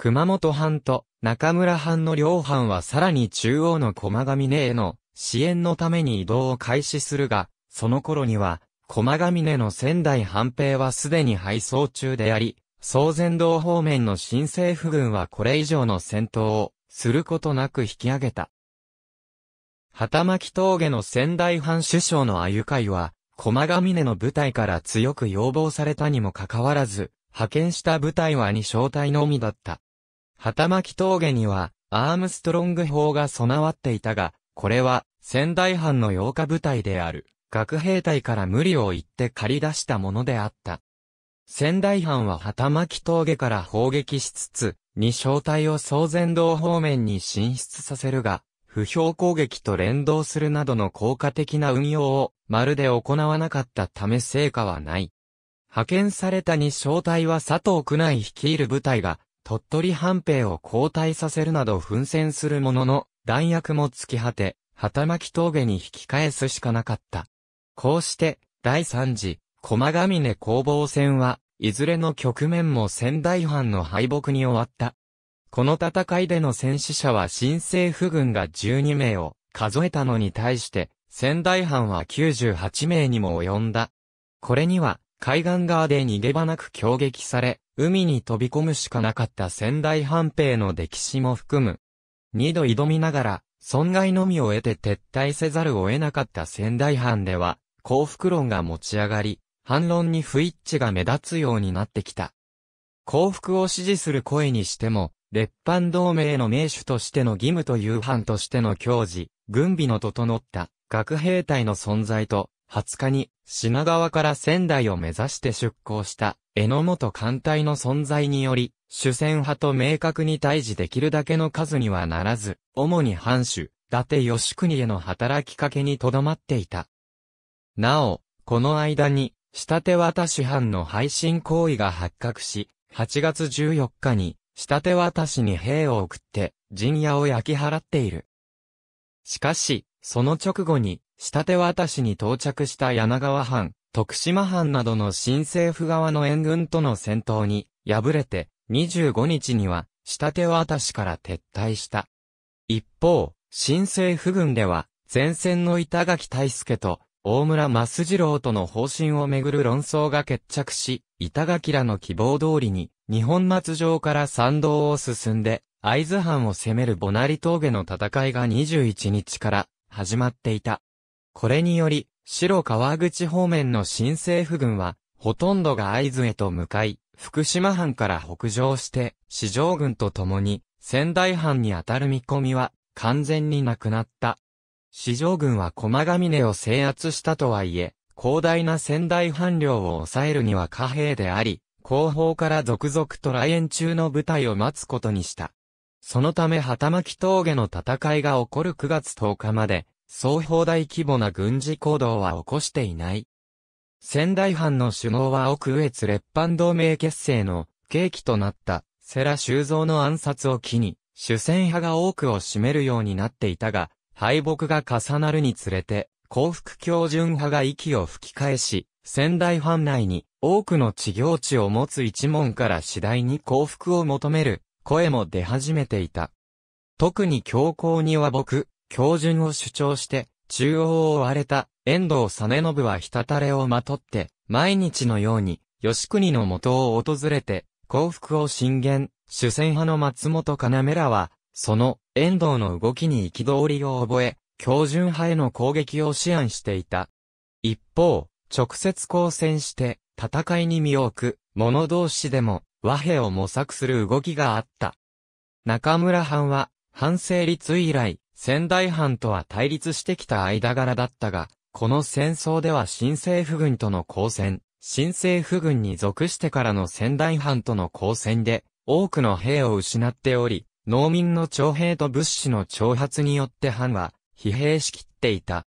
熊本藩と中村藩の両藩はさらに中央の駒ヶ峰への支援のために移動を開始するが、その頃には、駒ヶ峰の仙台藩兵はすでに敗走中であり、総前道方面の新政府軍はこれ以上の戦闘をすることなく引き上げた。旗巻峠の仙台藩首相の鮎会は、駒ヶ峰の部隊から強く要望されたにもかかわらず、派遣した部隊は2小隊のみだった。旗巻峠には、アームストロング砲が備わっていたが、これは、仙台藩の8日部隊である、学兵隊から無理を言って借り出したものであった。仙台藩は旗巻峠から砲撃しつつ、二小隊を総前道方面に進出させるが、不評攻撃と連動するなどの効果的な運用をまるで行わなかったため成果はない。派遣された二小隊は佐藤区内率いる部隊が鳥取藩兵を交代させるなど奮戦するものの、弾薬も尽き果て、旗巻峠に引き返すしかなかった。こうして、第3次、駒ヶ峰攻防戦は、いずれの局面も仙台藩の敗北に終わった。この戦いでの戦死者は新政府軍が12名を数えたのに対して、仙台藩は98名にも及んだ。これには、海岸側で逃げ場なく攻撃され、海に飛び込むしかなかった仙台藩兵の歴史も含む。二度挑みながら、損害のみを得て撤退せざるを得なかった仙台藩では、幸福論が持ち上がり、反論に不一致が目立つようになってきた。幸福を支持する声にしても、列藩同盟の名手としての義務という藩としての矜持、軍備の整った学兵隊の存在と、20日に品川から仙台を目指して出港した榎本艦隊の存在により、主戦派と明確に対峙できるだけの数にはならず、主に藩主、伊達義国への働きかけにとどまっていた。なお、この間に、下手渡し藩の配信行為が発覚し、8月14日に、下手渡しに兵を送って、陣屋を焼き払っている。しかし、その直後に、下手渡しに到着した柳川藩、徳島藩などの新政府側の援軍との戦闘に敗れて25日には下手渡しから撤退した。一方、新政府軍では前線の板垣大助と大村増次郎との方針をめぐる論争が決着し、板垣らの希望通りに日本末城から参道を進んで合津藩を攻めるボナリ峠の戦いが21日から始まっていた。これにより、白川口方面の新政府軍は、ほとんどが合図へと向かい、福島藩から北上して、四条軍と共に、仙台藩に当たる見込みは、完全になくなった。四条軍は駒ヶ峰を制圧したとはいえ、広大な仙台藩領を抑えるには貨幣であり、後方から続々と来園中の部隊を待つことにした。そのため旗巻峠の戦いが起こる9月10日まで、双方砲大規模な軍事行動は起こしていない。仙台藩の首脳は奥越列藩同盟結成の契機となった世良修造の暗殺を機に主戦派が多くを占めるようになっていたが、敗北が重なるにつれて、幸福教順派が息を吹き返し、仙台藩内に多くの地行地を持つ一門から次第に幸福を求める声も出始めていた。特に強行には僕、標準を主張して、中央を追われた遠藤実信はひたたれをまとって、毎日のように、吉国の元を訪れて、幸福を進言、主戦派の松本要らは、その遠藤の動きに憤りを覚え、標準派への攻撃を思案していた。一方、直接交戦して、戦いに身を置く、者同士でも、和平を模索する動きがあった。中村藩は、反省立以来、仙台藩とは対立してきた間柄だったが、この戦争では新政府軍との交戦、新政府軍に属してからの仙台藩との交戦で、多くの兵を失っており、農民の徴兵と物資の挑発によって藩は、疲弊しきっていた。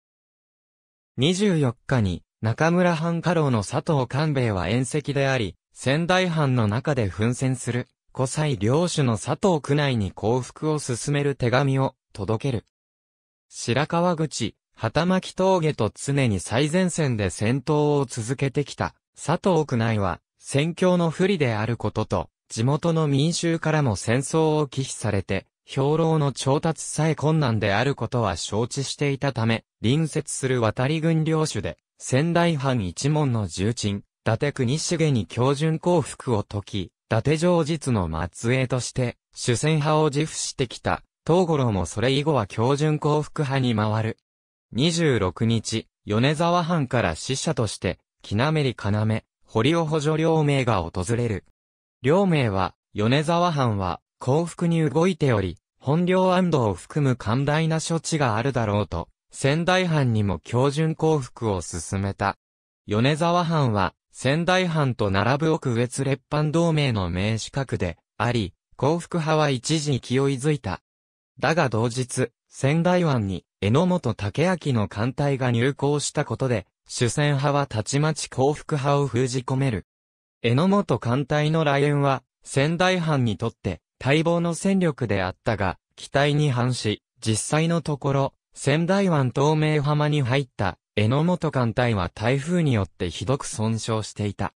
24日に、中村藩家老の佐藤官兵衛は遠席であり、仙台藩の中で奮戦する、古才領主の佐藤区内に降伏を進める手紙を届ける。白川口、旗巻峠と常に最前線で戦闘を続けてきた、佐藤区内は、戦況の不利であることと、地元の民衆からも戦争を忌避されて、兵糧の調達さえ困難であることは承知していたため、隣接する渡り軍領主で、仙台藩一門の重鎮、伊達国重に標準降伏を解き、伊達城実の末裔として、主戦派を自負してきた、東五郎もそれ以後は標準幸福派に回る。26日、米沢藩から死者として、木なめりめ、堀尾補助両名が訪れる。両名は、米沢藩は、幸福に動いており、本領安堵を含む寛大な処置があるだろうと、仙台藩にも標準降伏を進めた。米沢藩は、仙台藩と並ぶ奥越列藩同盟の名資格で、あり、降伏派は一時勢いづいた。だが同日、仙台湾に、榎本武明の艦隊が入港したことで、主戦派はたちまち降伏派を封じ込める。榎本艦隊の来園は、仙台藩にとって、待望の戦力であったが、期待に反し、実際のところ、仙台湾東名浜に入った、榎本艦隊は台風によってひどく損傷していた。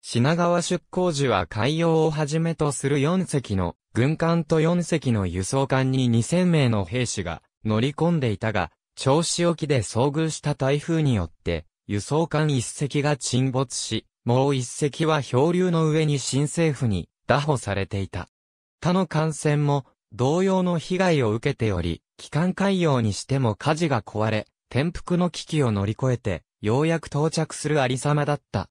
品川出港時は海洋をはじめとする4隻の軍艦と4隻の輸送艦に2000名の兵士が乗り込んでいたが、調子沖で遭遇した台風によって、輸送艦1隻が沈没し、もう1隻は漂流の上に新政府に拿捕されていた。他の艦船も同様の被害を受けており、機関海洋にしても火事が壊れ、転覆の危機を乗り越えて、ようやく到着するありさまだった。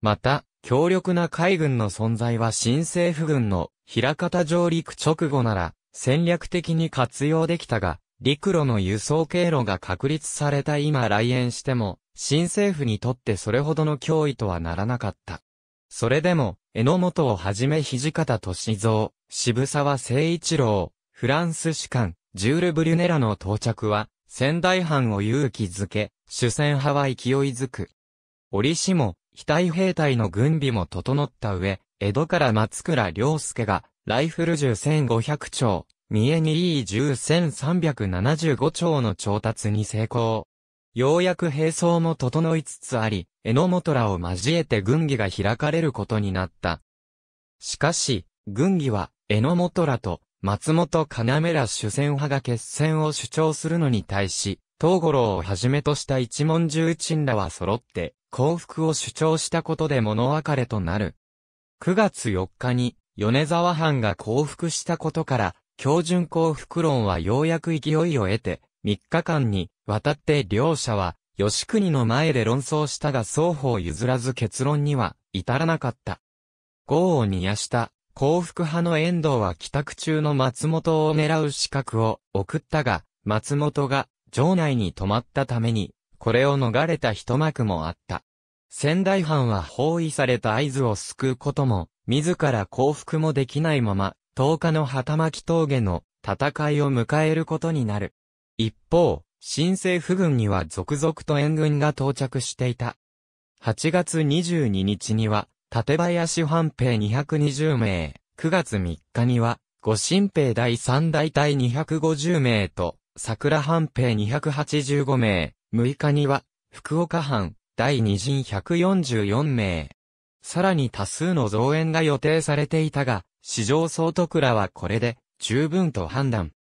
また、強力な海軍の存在は新政府軍の平方上陸直後なら戦略的に活用できたが、陸路の輸送経路が確立された今来園しても、新政府にとってそれほどの脅威とはならなかった。それでも、榎本をはじめ土方歳三、渋沢誠一郎、フランス士官、ジュール・ブリュネラの到着は、仙台藩を勇気づけ、主戦派は勢いづく。折しも、非対兵隊の軍備も整った上、江戸から松倉良介が、ライフル銃1500丁、三重にいい銃1375丁の調達に成功。ようやく兵装も整いつつあり、榎本らを交えて軍議が開かれることになった。しかし、軍議は、榎本らと、松本要ら主戦派が決戦を主張するのに対し、東五郎をはじめとした一門重鎮らは揃って、幸福を主張したことで物別れとなる。9月4日に、米沢藩が降伏したことから、標準降伏論はようやく勢いを得て、3日間にわたって両者は、吉国の前で論争したが双方譲らず結論には至らなかった。豪を煮やした幸福派の遠藤は帰宅中の松本を狙う資格を送ったが、松本が城内に泊まったためにこれを逃れた一幕もあった。仙台藩は包囲された合図を救うことも、自ら降伏もできないまま、10日の旗巻峠の戦いを迎えることになる。一方、新政府軍には続々と援軍が到着していた。8月22日には、立林藩兵220名、9月3日には、五神兵第三大隊250名と、桜藩兵285名、6日には、福岡藩、第2陣144名。さらに多数の増援が予定されていたが、市場総督らはこれで、十分と判断。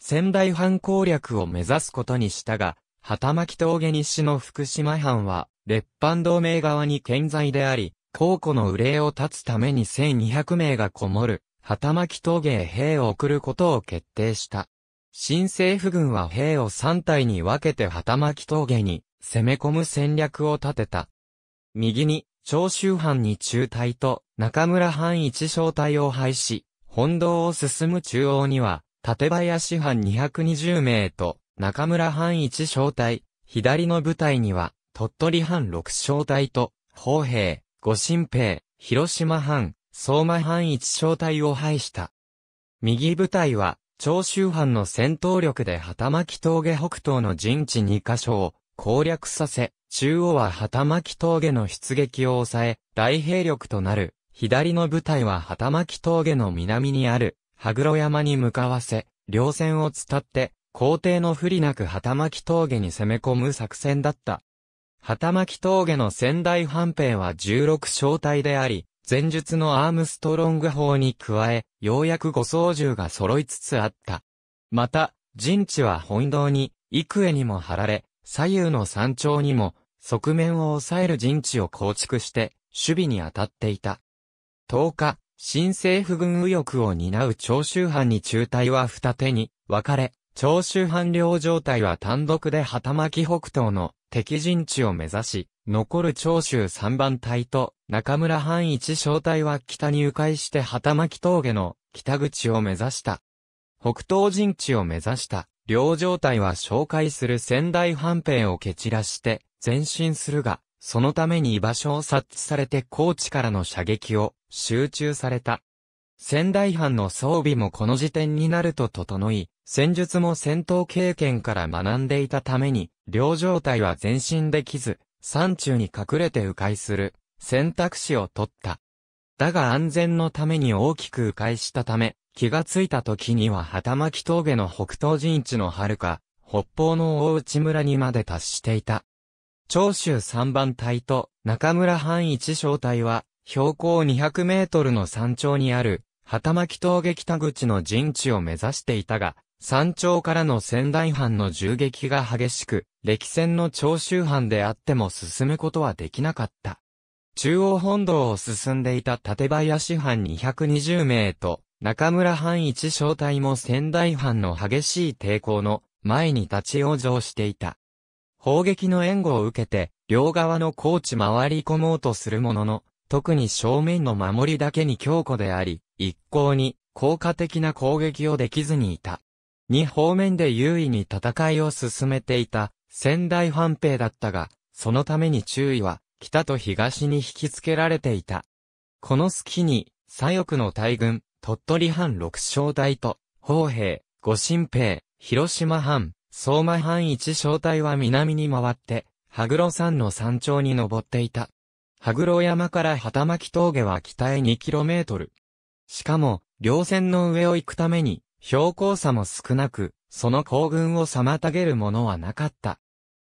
仙台藩攻略を目指すことにしたが、旗巻峠西の福島藩は、列藩同盟側に健在であり、高庫の憂いを断つために1200名がこもる、旗巻峠へ兵を送ることを決定した。新政府軍は兵を3体に分けて旗巻峠に攻め込む戦略を立てた。右に、長州藩に中隊と中村藩一小隊を配し、本堂を進む中央には、立林藩220名と中村藩一小隊、左の部隊には、鳥取藩六小隊と、砲兵、五神兵、広島藩、相馬藩一小隊を配した。右部隊は、長州藩の戦闘力で旗巻峠北東の陣地2カ所を攻略させ、中央は旗巻峠の出撃を抑え、大兵力となる、左の部隊は旗巻峠の南にある、羽黒山に向かわせ、両線を伝って、皇帝の不利なく旗巻峠に攻め込む作戦だった。旗巻峠の仙台藩兵は16小隊であり、前述のアームストロング砲に加え、ようやく護送銃が揃いつつあった。また、陣地は本堂に、幾重にも張られ、左右の山頂にも、側面を抑える陣地を構築して、守備に当たっていた。10日、新政府軍右翼を担う長州藩に中隊は二手に分かれ、長州藩領状態は単独で旗巻北東の敵陣地を目指し、残る長州三番隊と中村藩一小隊は北に迂回して旗巻峠の北口を目指した。北東陣地を目指した、両状態は紹介する仙台藩兵を蹴散らして前進するが、そのために居場所を察知されて高知からの射撃を集中された。仙台藩の装備もこの時点になると整い、戦術も戦闘経験から学んでいたために、両状態は前進できず、山中に隠れて迂回する選択肢を取った。だが安全のために大きく迂回したため、気がついた時には旗巻峠の北東陣地の遥か、北方の大内村にまで達していた。長州三番隊と中村藩一小隊は、標高200メートルの山頂にある、旗巻峠北口の陣地を目指していたが、山頂からの仙台藩の銃撃が激しく、歴戦の長州藩であっても進むことはできなかった。中央本堂を進んでいた立林藩220名と、中村藩一小隊も仙台藩の激しい抵抗の前に立ち往生していた。砲撃の援護を受けて、両側の高地回り込もうとするものの、特に正面の守りだけに強固であり、一向に効果的な攻撃をできずにいた。2方面で優位に戦いを進めていた仙台藩兵だったが、そのために注意は北と東に引き付けられていた。この隙に、左翼の大軍、鳥取藩六小隊と、砲兵、五神兵、広島藩、相馬藩一小隊は南に回って、羽黒山の山頂に登っていた。羽黒山から旗巻峠は北へ 2km。しかも、両線の上を行くために、標高差も少なく、その行軍を妨げるものはなかった。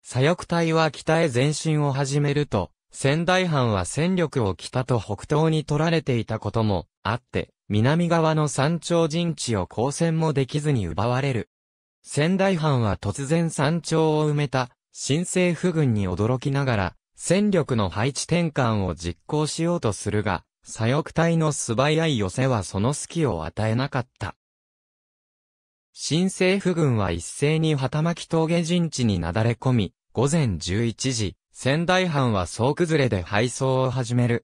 左翼隊は北へ前進を始めると、仙台藩は戦力を北と北東に取られていたこともあって、南側の山頂陣地を交戦もできずに奪われる。仙台藩は突然山頂を埋めた、新政府軍に驚きながら、戦力の配置転換を実行しようとするが、左翼隊の素早い寄せはその隙を与えなかった。新政府軍は一斉に旗巻峠陣地になだれ込み、午前11時、仙台藩は総崩れで敗走を始める。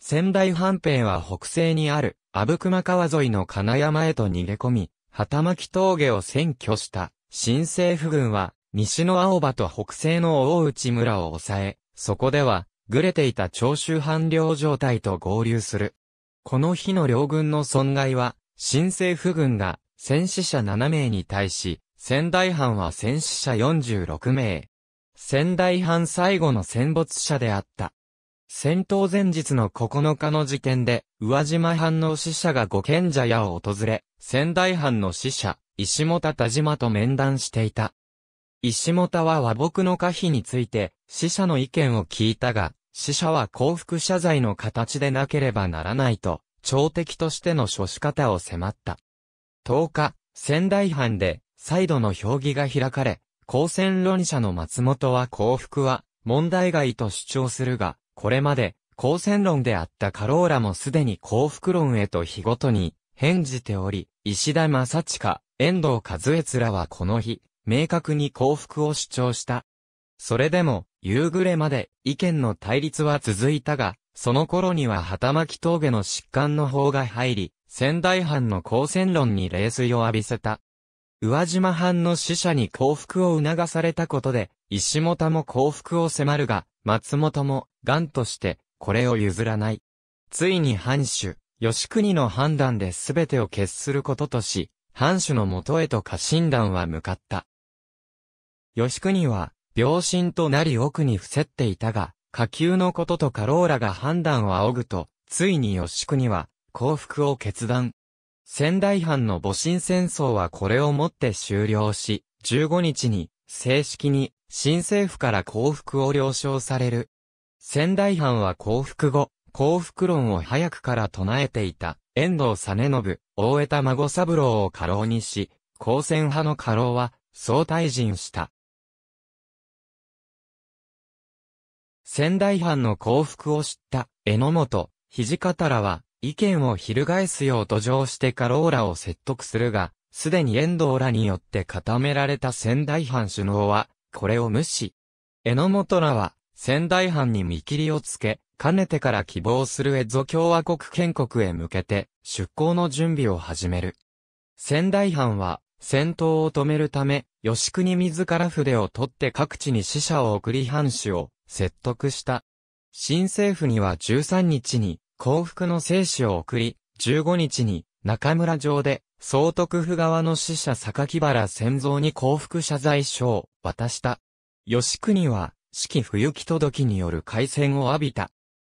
仙台藩兵は北西にある、阿武隈川沿いの金山へと逃げ込み、旗巻峠を占拠した新政府軍は、西の青葉と北西の大内村を抑え、そこでは、ぐれていた長州藩領状態と合流する。この日の両軍の損害は、新政府軍が戦死者7名に対し、仙台藩は戦死者46名。仙台藩最後の戦没者であった。戦闘前日の9日の時点で、宇和島藩の死者が五賢者屋を訪れ、仙台藩の死者、石本田島と面談していた。石本は和睦の可否について、死者の意見を聞いたが、死者は降伏謝罪の形でなければならないと、朝敵としての処し方を迫った。10日、仙台藩で、再度の評議が開かれ、公選論者の松本は幸福は、問題外と主張するが、これまで、公選論であったカローラもすでに幸福論へと日ごとに、返じており、石田正親、遠藤和悦らはこの日、明確に幸福を主張した。それでも、夕暮れまで意見の対立は続いたが、その頃には旗巻峠の疾患の方が入り、仙台藩の光線論に冷水を浴びせた。宇和島藩の死者に降伏を促されたことで、石本も降伏を迫るが、松本も、癌として、これを譲らない。ついに藩主、吉国の判断で全てを決することとし、藩主のもとへと家臣団は向かった。吉国は、病身となり奥に伏せっていたが、下級のこととカローラが判断を仰ぐと、ついに吉国は、降伏を決断。仙台藩の戊辰戦争はこれをもって終了し、15日に正式に新政府から降伏を了承される。仙台藩は降伏後、降伏論を早くから唱えていた、遠藤実信、大江田孫三郎を過労にし、高専派の過労は、総退陣した。仙台藩の降伏を知った、榎本、土方らは、意見を翻すよう土壌してカローラを説得するが、すでに遠藤らによって固められた仙台藩首脳は、これを無視。榎本らは、仙台藩に見切りをつけ、かねてから希望するエゾ共和国建国へ向けて、出港の準備を始める。仙台藩は、戦闘を止めるため、吉国自ら筆を取って各地に死者を送り藩主を説得した。新政府には13日に幸福の生死を送り、15日に中村城で総督府側の死者榊原仙蔵に幸福謝罪書を渡した。吉国は四季冬季届による海戦を浴びた。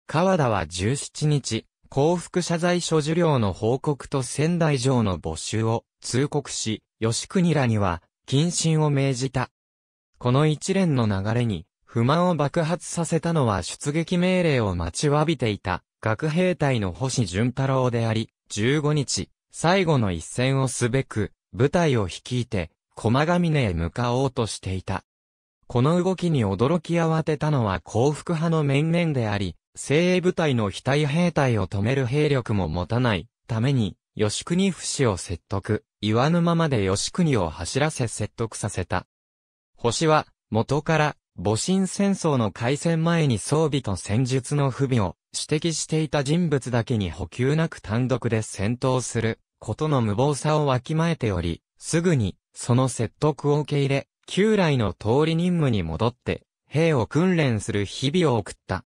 川田は17日、幸福謝罪書受領の報告と仙台城の募集を通告し、吉国らには謹慎を命じた。この一連の流れに不満を爆発させたのは出撃命令を待ちわびていた学兵隊の星淳太郎であり、15日、最後の一戦をすべく、部隊を率いて、駒ヶ峰へ向かおうとしていた。この動きに驚き慌てたのは幸福派の面々であり、精鋭部隊の非対兵隊を止める兵力も持たないために、吉国不死を説得、言わぬまで吉国を走らせ説得させた。星は、元から、戊辰戦争の開戦前に装備と戦術の不備を指摘していた人物だけに補給なく単独で戦闘することの無謀さをわきまえており、すぐにその説得を受け入れ、旧来の通り任務に戻って、兵を訓練する日々を送った。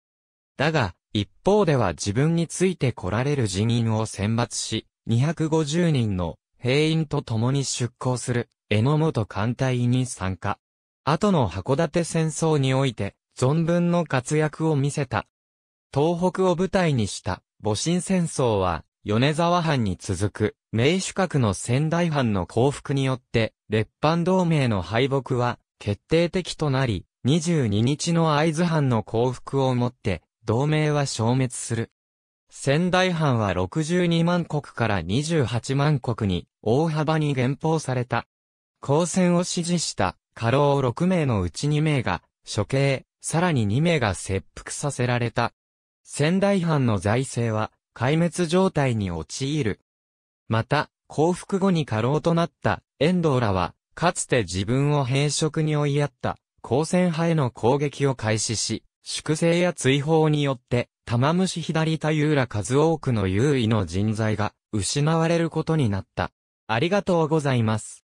だが、一方では自分について来られる人員を選抜し、250人の兵員と共に出港する、榎本艦隊に参加。後の函館戦争において、存分の活躍を見せた、東北を舞台にした戊辰戦争は、米沢藩に続く、名主閣の仙台藩の降伏によって、列藩同盟の敗北は、決定的となり、22日の会津藩の降伏をもって、同盟は消滅する。仙台藩は62万国から28万国に、大幅に減俸された。抗戦を支持した、過労6名のうち2名が、処刑、さらに2名が切腹させられた。仙台藩の財政は壊滅状態に陥る。また、降伏後に過労となった遠藤らは、かつて自分を兵職に追いやった光線派への攻撃を開始し、粛清や追放によって、玉虫左太夫ら数多くの優位の人材が失われることになった。ありがとうございます。